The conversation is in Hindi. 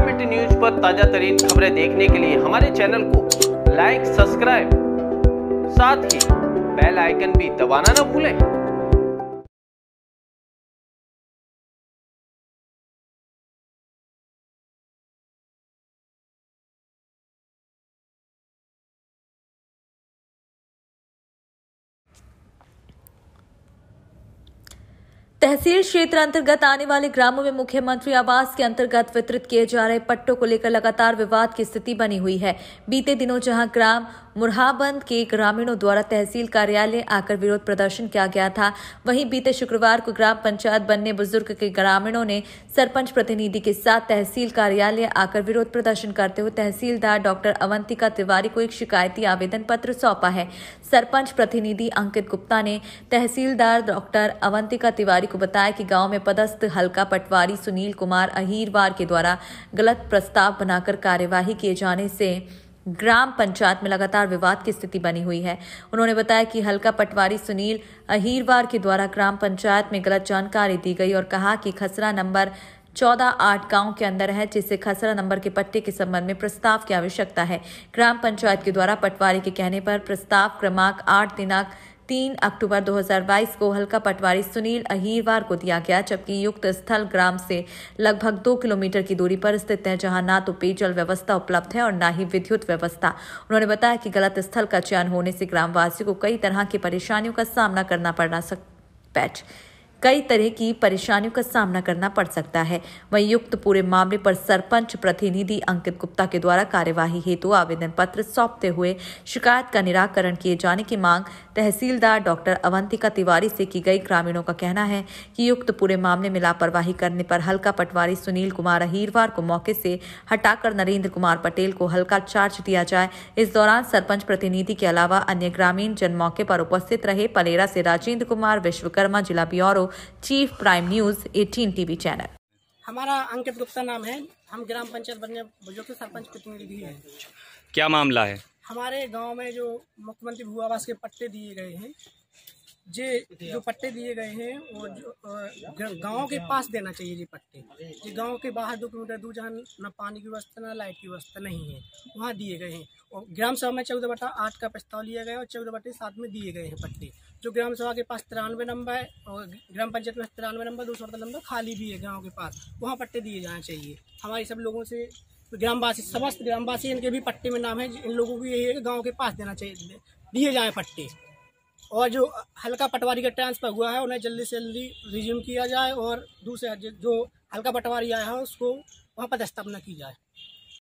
मिट्टी न्यूज पर ताजा तरीन खबरें देखने के लिए हमारे चैनल को लाइक सब्सक्राइब साथ ही बेल आइकन भी दबाना ना भूलें तहसील क्षेत्र अंतर्गत आने वाले ग्रामों में मुख्यमंत्री आवास के अंतर्गत वितरित किए जा रहे पट्टों को लेकर लगातार विवाद की स्थिति बनी हुई है बीते दिनों जहां ग्राम मुरहाबंद के ग्रामीणों द्वारा तहसील कार्यालय आकर विरोध प्रदर्शन किया गया था वहीं बीते शुक्रवार को ग्राम पंचायत बनने बुजुर्ग के ग्रामीणों ने सरपंच प्रतिनिधि के साथ तहसील कार्यालय आकर विरोध प्रदर्शन करते हुए तहसीलदार डॉक्टर अवंतिका तिवारी को एक शिकायती आवेदन पत्र सौंपा है सरपंच प्रतिनिधि अंकित गुप्ता ने तहसीलदार डॉक्टर अवंतिका तिवारी को बताया कि गांव में पदस्थ हल्का पटवारी सुनील कुमार अहिरवार के द्वारा गलत प्रस्ताव बनाकर कार्यवाही किए जाने से ग्राम पंचायत में लगातार विवाद की स्थिति बनी हुई है उन्होंने बताया कि हल्का पटवारी सुनील अहिरवार के द्वारा ग्राम पंचायत में गलत जानकारी दी गई और कहा कि खसरा नंबर चौदह आठ गांव के अंदर है जिसे खसरा नंबर के पट्टे के संबंध में प्रस्ताव की आवश्यकता है ग्राम पंचायत के द्वारा पटवारी के कहने पर प्रस्ताव क्रमांक आठ दिनांक तीन अक्टूबर 2022 को हल्का पटवारी सुनील अहिरवार को दिया गया जबकि युक्त स्थल ग्राम से लगभग दो किलोमीटर की दूरी पर स्थित है जहां ना तो पेयजल व्यवस्था उपलब्ध है और न ही विद्युत व्यवस्था उन्होंने बताया कि गलत स्थल का चयन होने से ग्रामवासियों को कई तरह की परेशानियों का सामना करना पड़ रहा कई तरह की परेशानियों का सामना करना पड़ सकता है वहीं युक्त पूरे मामले पर सरपंच प्रतिनिधि अंकित गुप्ता के द्वारा कार्यवाही हेतु आवेदन पत्र सौंपते हुए शिकायत का निराकरण किए जाने की मांग तहसीलदार डॉक्टर अवंतिका तिवारी से की गई ग्रामीणों का कहना है कि युक्त पूरे मामले में लापरवाही करने पर हल्का पटवारी सुनील कुमार अहिरवार को मौके से हटाकर नरेंद्र कुमार पटेल को हल्का चार्ज दिया जाए इस दौरान सरपंच प्रतिनिधि के अलावा अन्य ग्रामीण जन मौके पर उपस्थित रहे पलेरा से राजेंद्र कुमार विश्वकर्मा जिला bureau chief prime news eighteen TV channel हमारा अंकित गुप्ता नाम है हम ग्राम पंचायत बनने बुजुर्ग के सरपंच प्रतिनिधि हैं क्या मामला है हमारे गांव में जो मुख्यमंत्री भू आवास के पट्टे दिए गए हैं जे जो पट्टे दिए गए हैं वो गांव के पास देना चाहिए ये पट्टे ये गांव के बाहर दो किलोमीटर दूर जहाँ ना पानी की व्यवस्था ना लाइट की व्यवस्था नहीं है वहाँ दिए गए हैं और ग्राम सभा में चौदह बटा आठ का प्रस्ताव लिया गया और चौदह बटे सात में दिए गए हैं पट्टे जो ग्राम सभा के पास तिरानवे नंबर है और ग्राम पंचायत में तिरानवे नंबर दो सौ मतलब नंबर खाली भी है गाँव के पास वहाँ पट्टे दिए जाने चाहिए हमारे सब लोगों से ग्रामवासी समस्त ग्रामवासी इनके भी पट्टे में नाम है इन लोगों को यही है कि गाँव के पास देना चाहिए दिए जाएँ पट्टे और जो हल्का पटवारी का ट्रांसफर हुआ है उन्हें जल्दी से जल्दी रिज्यूम किया जाए और दूसरे जो हल्का पटवारी आया है उसको वहाँ पर की जाए